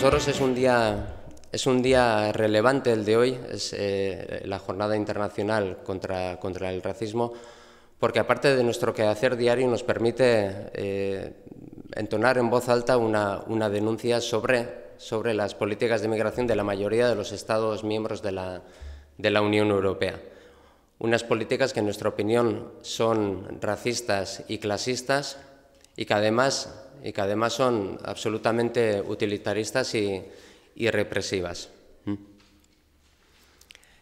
nosotros es un día, es un día relevante el de hoy, es eh, la jornada internacional contra, contra el racismo, porque aparte de nuestro quehacer diario nos permite eh, entonar en voz alta una, una denuncia sobre, sobre las políticas de migración de la mayoría de los Estados miembros de la, de la Unión Europea. Unas políticas que en nuestra opinión son racistas y clasistas y que además y que además son absolutamente utilitaristas y, represivas. Mm.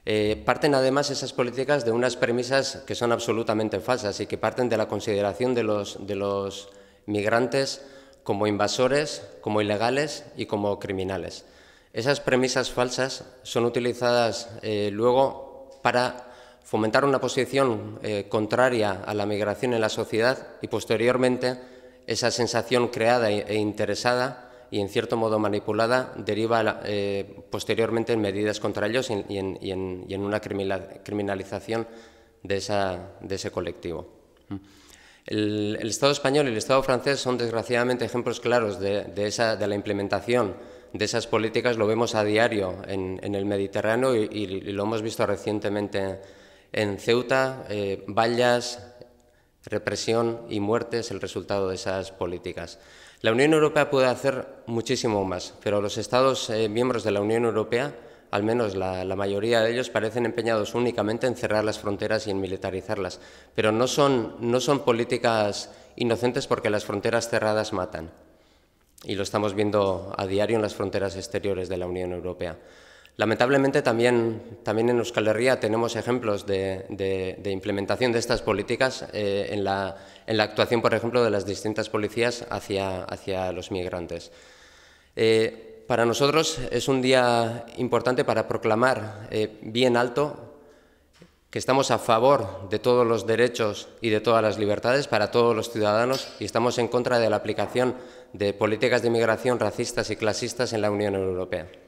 Eh, parten además esas políticas de unas premisas que son absolutamente falsas y que parten de la consideración de los, migrantes como invasores, como ilegales y como criminales. Esas premisas falsas son utilizadas eh, luego para fomentar una posición eh, contraria a la migración en la sociedad y posteriormente esa sensación creada e interesada y en cierto modo manipulada deriva eh, posteriormente en medidas contra ellos y en, una criminalización de, ese colectivo. El, Estado español y el Estado francés son desgraciadamente ejemplos claros de, la implementación de esas políticas, lo vemos a diario en, el Mediterráneo y, lo hemos visto recientemente en Ceuta, eh, Vallas, Represión y muerte es el resultado de esas políticas. La Unión Europea puede hacer muchísimo más, pero los Estados eh, miembros de la Unión Europea, al menos la, mayoría de ellos, parecen empeñados únicamente en cerrar las fronteras y en militarizarlas. Pero no son, no son políticas inocentes porque las fronteras cerradas matan. Y lo estamos viendo a diario en las fronteras exteriores de la Unión Europea. Lamentablemente también, también en Euskal Herria tenemos ejemplos de, implementación de estas políticas eh, en, la, actuación, por ejemplo, de las distintas policías hacia, hacia los migrantes. Eh, para nosotros es un día importante para proclamar eh, bien alto que estamos a favor de todos los derechos y de todas las libertades para todos los ciudadanos y estamos en contra de la aplicación de políticas de inmigración racistas y clasistas en la Unión Europea.